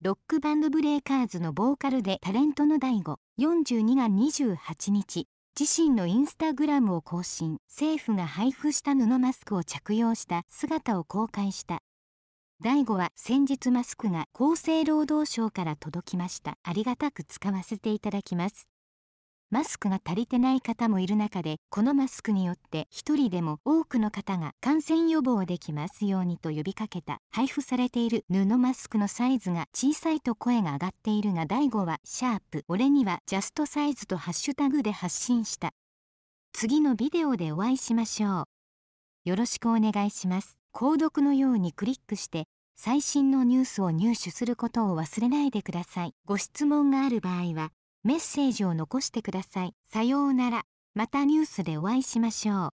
ロックバンドブレイカーズのボーカルでタレントの DAIGO42 が28日自身のインスタグラムを更新政府が配布した布マスクを着用した姿を公開した大悟は先日マスクが厚生労働省から届きましたありがたく使わせていただきますマスクが足りてない方もいる中でこのマスクによって一人でも多くの方が感染予防できますようにと呼びかけた配布されている布マスクのサイズが小さいと声が上がっているが第5は「シャープ俺にはジャストサイズ」とハッシュタグで発信した次のビデオでお会いしましょうよろしくお願いします購読のようにクリックして最新のニュースを入手することを忘れないでください。ご質問がある場合は、メッセージを残してください。さようなら。またニュースでお会いしましょう。